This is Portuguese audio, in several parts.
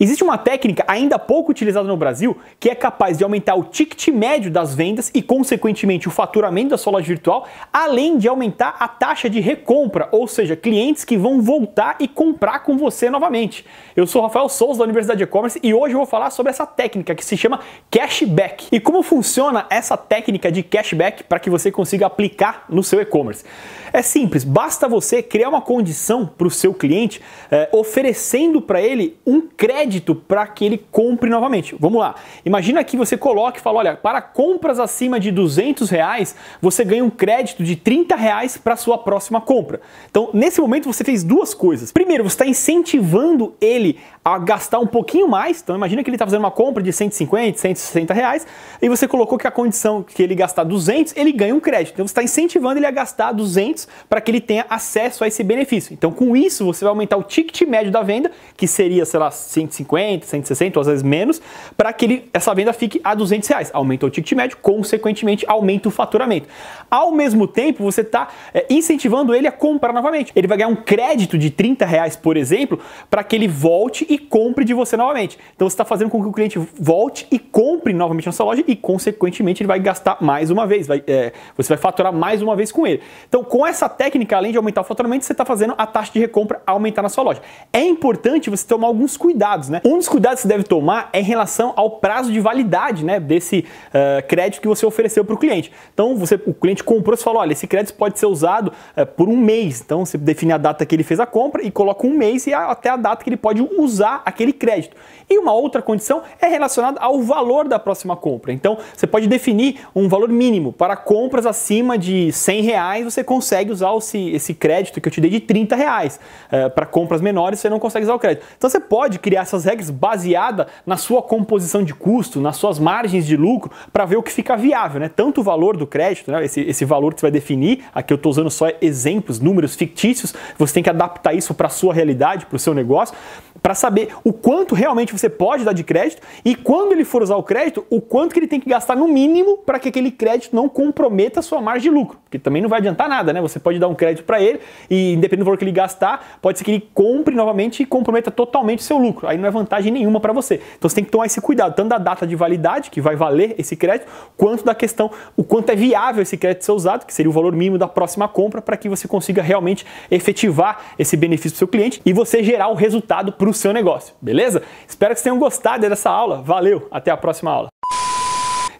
Existe uma técnica ainda pouco utilizada no Brasil que é capaz de aumentar o ticket médio das vendas e, consequentemente, o faturamento da sua loja virtual, além de aumentar a taxa de recompra, ou seja, clientes que vão voltar e comprar com você novamente. Eu sou Rafael Souza da Universidade de E-Commerce e hoje eu vou falar sobre essa técnica que se chama cashback e como funciona essa técnica de cashback para que você consiga aplicar no seu e-commerce. É simples, basta você criar uma condição para o seu cliente eh, oferecendo para ele um crédito crédito para que ele compre novamente. Vamos lá. Imagina que você coloque e fala, olha, para compras acima de 200 reais, você ganha um crédito de 30 reais para sua próxima compra. Então, nesse momento você fez duas coisas. Primeiro, você está incentivando ele a gastar um pouquinho mais. Então, imagina que ele está fazendo uma compra de 150, 160 reais e você colocou que a condição que ele gastar 200, ele ganha um crédito. Então, você está incentivando ele a gastar 200 para que ele tenha acesso a esse benefício. Então, com isso, você vai aumentar o ticket médio da venda, que seria, sei lá, 150 150, 160, ou às vezes menos, para que ele, essa venda fique a 200 reais. Aumenta o ticket médio, consequentemente aumenta o faturamento. Ao mesmo tempo, você está é, incentivando ele a comprar novamente. Ele vai ganhar um crédito de 30 reais, por exemplo, para que ele volte e compre de você novamente. Então você está fazendo com que o cliente volte e compre novamente na sua loja e, consequentemente, ele vai gastar mais uma vez. Vai, é, você vai faturar mais uma vez com ele. Então, com essa técnica, além de aumentar o faturamento, você está fazendo a taxa de recompra aumentar na sua loja. É importante você tomar alguns cuidados né? Um dos cuidados que você deve tomar é em relação ao prazo de validade, né, desse uh, crédito que você ofereceu para o cliente. Então, você, o cliente comprou, você falou, olha, esse crédito pode ser usado uh, por um mês. Então, você define a data que ele fez a compra e coloca um mês e a, até a data que ele pode usar aquele crédito. E uma outra condição é relacionada ao valor da próxima compra. Então, você pode definir um valor mínimo para compras acima de 100 reais, você consegue usar esse, esse crédito que eu te dei de 30 reais. Uh, para compras menores, você não consegue usar o crédito. Então, você pode criar essas essas regras baseada na sua composição de custo, nas suas margens de lucro, para ver o que fica viável, né? Tanto o valor do crédito, né? esse, esse valor que você vai definir, aqui eu estou usando só exemplos, números fictícios, você tem que adaptar isso para a sua realidade, para o seu negócio, para saber o quanto realmente você pode dar de crédito e quando ele for usar o crédito, o quanto que ele tem que gastar no mínimo para que aquele crédito não comprometa a sua margem de lucro. Porque também não vai adiantar nada, né? Você pode dar um crédito para ele e, independente do valor que ele gastar, pode ser que ele compre novamente e comprometa totalmente seu lucro. Aí não é vantagem nenhuma para você. Então você tem que tomar esse cuidado, tanto da data de validade, que vai valer esse crédito, quanto da questão, o quanto é viável esse crédito ser usado, que seria o valor mínimo da próxima compra, para que você consiga realmente efetivar esse benefício para seu cliente e você gerar o resultado para o seu negócio, beleza? Espero que vocês tenham gostado dessa aula. Valeu, até a próxima aula.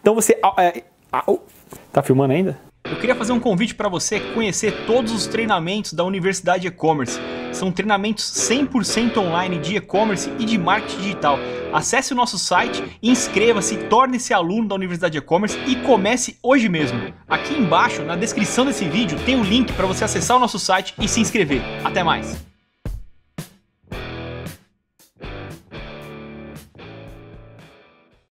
Então você. É, tá filmando ainda? Eu queria fazer um convite para você conhecer todos os treinamentos da Universidade E-Commerce. São treinamentos 100% online de e-commerce e de marketing digital. Acesse o nosso site, inscreva-se, torne-se aluno da Universidade E-commerce e comece hoje mesmo. Aqui embaixo, na descrição desse vídeo, tem o um link para você acessar o nosso site e se inscrever. Até mais!